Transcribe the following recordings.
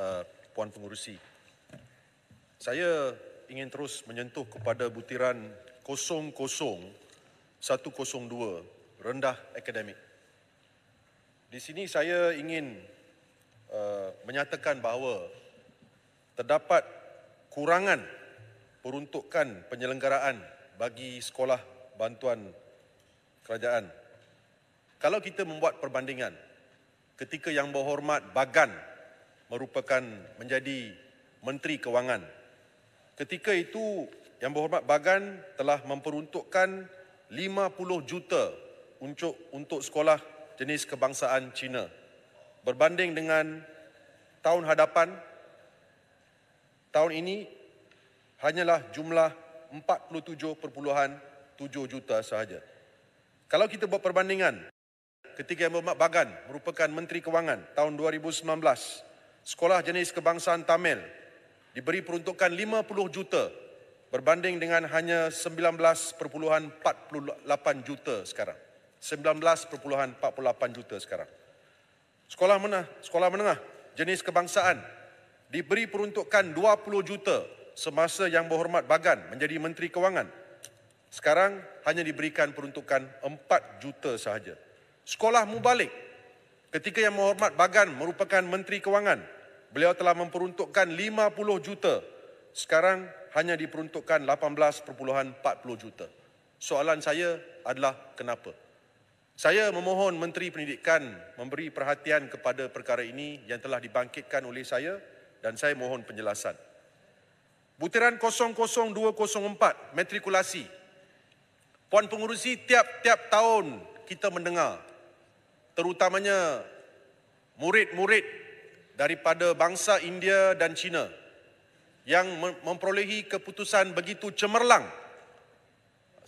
Eh, Puan Pengurusi. Saya ingin terus menyentuh kepada butiran 00102 rendah akademik. Di sini saya ingin uh, menyatakan bahawa terdapat kurangan peruntukan penyelenggaraan bagi sekolah bantuan kerajaan. Kalau kita membuat perbandingan ketika yang berhormat Bagan merupakan menjadi Menteri Kewangan. Ketika itu, Yang Berhormat Bagan telah memperuntukkan 50 juta untuk untuk sekolah jenis kebangsaan Cina. Berbanding dengan tahun hadapan, tahun ini hanyalah jumlah 47.7 juta sahaja. Kalau kita buat perbandingan, ketika Yang Berhormat Bagan merupakan Menteri Kewangan tahun 2019, sekolah jenis kebangsaan Tamil diberi peruntukan 50 juta berbanding dengan hanya 19.48 juta sekarang. 19.48 juta sekarang. Sekolah menengah, sekolah menengah jenis kebangsaan diberi peruntukan 20 juta semasa yang berhormat Bagan menjadi Menteri Kewangan. Sekarang hanya diberikan peruntukan 4 juta sahaja. Sekolah mubalik Ketika yang menghormat Bagan merupakan Menteri Kewangan, beliau telah memperuntukkan 50 juta. Sekarang hanya diperuntukkan 18.40 juta. Soalan saya adalah kenapa? Saya memohon Menteri Pendidikan memberi perhatian kepada perkara ini yang telah dibangkitkan oleh saya dan saya mohon penjelasan. Butiran 00204, matrikulasi. Puan Pengurusi, tiap-tiap tahun kita mendengar terutamanya murid-murid daripada bangsa India dan China yang memperolehi keputusan begitu cemerlang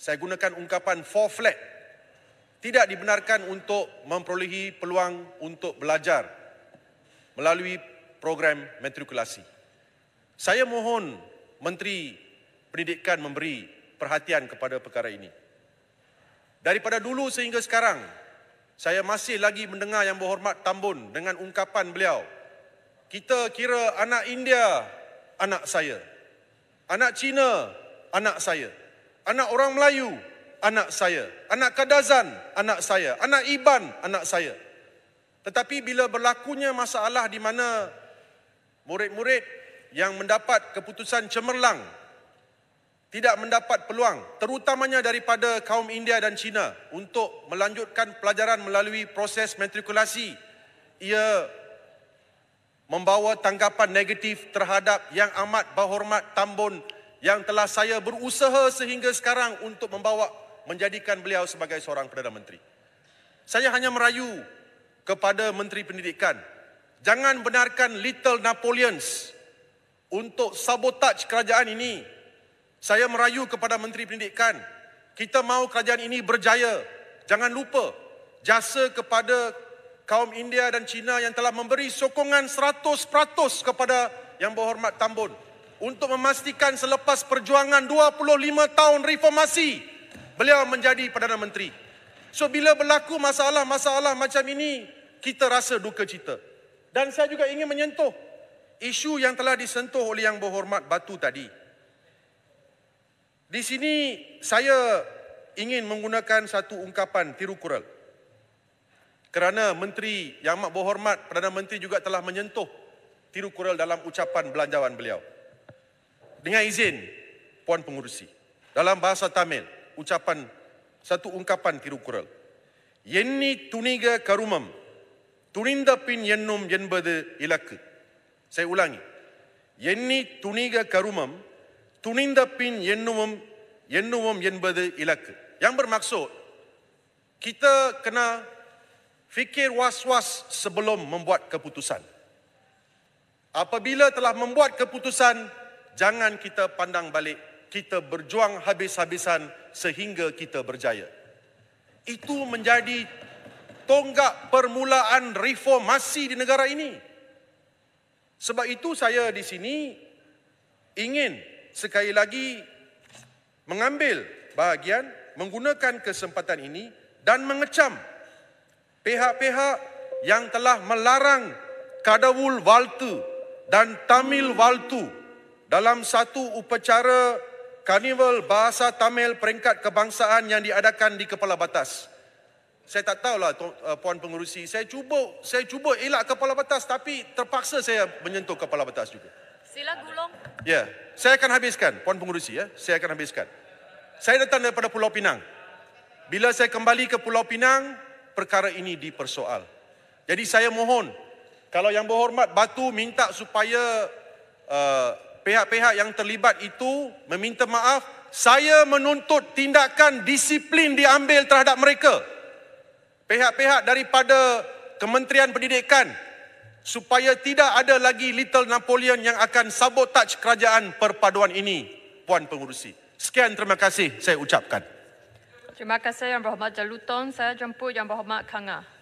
saya gunakan ungkapan four flat tidak dibenarkan untuk memperolehi peluang untuk belajar melalui program matrikulasi saya mohon menteri pendidikan memberi perhatian kepada perkara ini daripada dulu sehingga sekarang saya masih lagi mendengar yang berhormat Tambun dengan ungkapan beliau. Kita kira anak India, anak saya. Anak Cina, anak saya. Anak orang Melayu, anak saya. Anak Kadazan, anak saya. Anak Iban, anak saya. Tetapi bila berlakunya masalah di mana murid-murid yang mendapat keputusan cemerlang tidak mendapat peluang terutamanya daripada kaum India dan China untuk melanjutkan pelajaran melalui proses matrikulasi ia membawa tanggapan negatif terhadap yang amat berhormat Tambun yang telah saya berusaha sehingga sekarang untuk membawa menjadikan beliau sebagai seorang Perdana Menteri. Saya hanya merayu kepada Menteri Pendidikan, jangan benarkan Little Napoleons untuk sabotaj kerajaan ini saya merayu kepada Menteri Pendidikan, kita mahu kerajaan ini berjaya. Jangan lupa jasa kepada kaum India dan China yang telah memberi sokongan 100% kepada Yang Berhormat Tambun untuk memastikan selepas perjuangan 25 tahun reformasi beliau menjadi Perdana Menteri. So bila berlaku masalah-masalah macam ini, kita rasa duka cita. Dan saya juga ingin menyentuh isu yang telah disentuh oleh Yang Berhormat Batu tadi. Di sini saya ingin menggunakan satu ungkapan tiru kural. Kerana Menteri yang amat berhormat, Perdana Menteri juga telah menyentuh tiru kural dalam ucapan belanjawan beliau. Dengan izin Puan Pengurusi, dalam bahasa Tamil, ucapan satu ungkapan tiru kural. Yenni tuniga karumam, tuninda pin yennum yenbadu ilaku Saya ulangi. Yenni tuniga karumam, துணிந்த பின் எண்ணுவோம் எண்ணுவோம் என்பது ilak. Yang மக்சோ kita kena fikir was-was sebelum membuat keputusan. Apabila telah membuat keputusan, jangan kita pandang balik. Kita berjuang habis-habisan sehingga kita berjaya. Itu menjadi tonggak permulaan reformasi di negara ini. Sebab itu saya di sini ingin sekali lagi mengambil bahagian menggunakan kesempatan ini dan mengecam pihak-pihak yang telah melarang Kadawul Waltu dan Tamil Waltu dalam satu upacara karnival bahasa Tamil peringkat kebangsaan yang diadakan di Kepala Batas. Saya tak tahulah eh, puan pengurusi. saya cuba saya cuba elak Kepala Batas tapi terpaksa saya menyentuh Kepala Batas juga. Sila gulung. Ya, saya akan habiskan, Puan Pengurusi ya, saya akan habiskan. Saya datang daripada Pulau Pinang. Bila saya kembali ke Pulau Pinang, perkara ini dipersoal. Jadi saya mohon, kalau yang berhormat, Batu minta supaya uh, pihak-pihak yang terlibat itu meminta maaf. Saya menuntut tindakan disiplin diambil terhadap mereka. Pihak-pihak daripada Kementerian Pendidikan, supaya tidak ada lagi little Napoleon yang akan sabotaj kerajaan perpaduan ini, Puan Pengurusi. Sekian terima kasih saya ucapkan. Terima kasih Yang Berhormat Jaluton. Saya jemput Yang Berhormat Kangar.